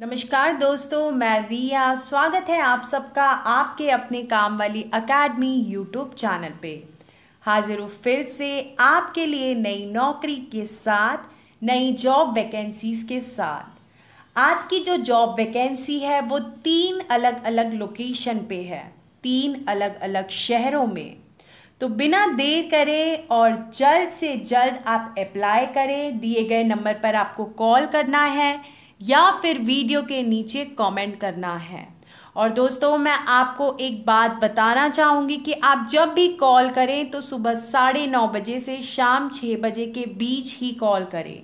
नमस्कार दोस्तों मैं रिया स्वागत है आप सबका आपके अपने काम वाली अकेडमी यूट्यूब चैनल पे हाजिर हूँ फिर से आपके लिए नई नौकरी के साथ नई जॉब वैकेंसीज़ के साथ आज की जो जॉब वैकेंसी है वो तीन अलग अलग लोकेशन पे है तीन अलग अलग शहरों में तो बिना देर करें और जल्द से जल्द आप अप्लाई करें दिए गए नंबर पर आपको कॉल करना है या फिर वीडियो के नीचे कमेंट करना है और दोस्तों मैं आपको एक बात बताना चाहूँगी कि आप जब भी कॉल करें तो सुबह साढ़े नौ बजे से शाम छः बजे के बीच ही कॉल करें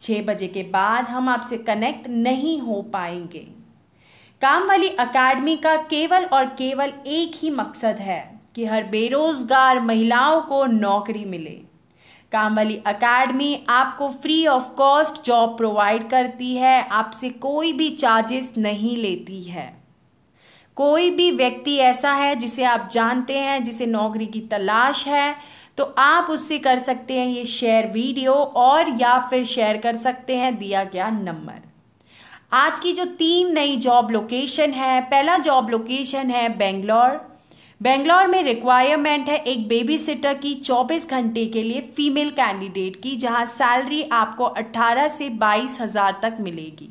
छः बजे के बाद हम आपसे कनेक्ट नहीं हो पाएंगे काम वाली अकाडमी का केवल और केवल एक ही मकसद है कि हर बेरोज़गार महिलाओं को नौकरी मिले कामवली अकेडमी आपको free of cost job provide करती है आपसे कोई भी चार्जेस नहीं लेती है कोई भी व्यक्ति ऐसा है जिसे आप जानते हैं जिसे नौकरी की तलाश है तो आप उससे कर सकते हैं ये शेयर वीडियो और या फिर शेयर कर सकते हैं दिया गया नंबर आज की जो तीन नई जॉब लोकेशन है पहला जॉब लोकेशन है बेंगलोर बेंगलोर में रिक्वायरमेंट है एक बेबी सिटर की 24 घंटे के लिए फीमेल कैंडिडेट की जहां सैलरी आपको 18 से बाईस हज़ार तक मिलेगी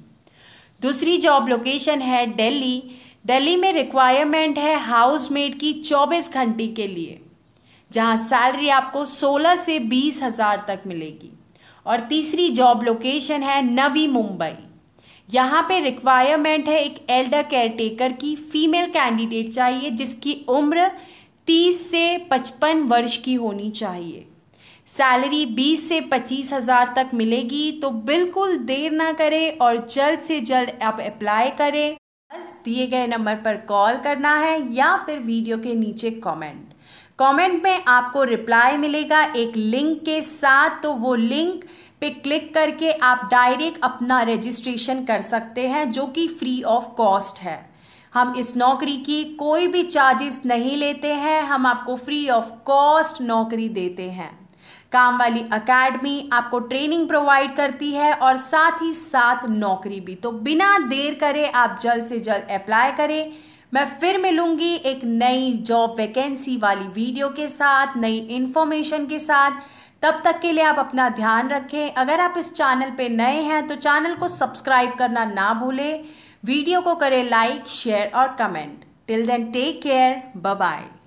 दूसरी जॉब लोकेशन है दिल्ली दिल्ली में रिक्वायरमेंट है हाउस मेड की 24 घंटे के लिए जहां सैलरी आपको 16 से बीस हज़ार तक मिलेगी और तीसरी जॉब लोकेशन है नवी मुंबई यहाँ पे रिक्वायरमेंट है एक एल्डर केयरटेकर की फीमेल कैंडिडेट चाहिए जिसकी उम्र 30 से 55 वर्ष की होनी चाहिए सैलरी 20 से पच्चीस हज़ार तक मिलेगी तो बिल्कुल देर ना करें और जल्द से जल्द आप अप्लाई करें बस दिए गए नंबर पर कॉल करना है या फिर वीडियो के नीचे कमेंट कमेंट में आपको रिप्लाई मिलेगा एक लिंक के साथ तो वो लिंक पे क्लिक करके आप डायरेक्ट अपना रजिस्ट्रेशन कर सकते हैं जो कि फ्री ऑफ कॉस्ट है हम इस नौकरी की कोई भी चार्जेस नहीं लेते हैं हम आपको फ्री ऑफ कॉस्ट नौकरी देते हैं काम वाली अकेडमी आपको ट्रेनिंग प्रोवाइड करती है और साथ ही साथ नौकरी भी तो बिना देर करे आप जल्द से जल्द अप्लाई करें मैं फिर मिलूंगी एक नई जॉब वैकेंसी वाली वीडियो के साथ नई इन्फॉर्मेशन के साथ तब तक के लिए आप अपना ध्यान रखें अगर आप इस चैनल पे नए हैं तो चैनल को सब्सक्राइब करना ना भूलें वीडियो को करें लाइक शेयर और comment till then take care bye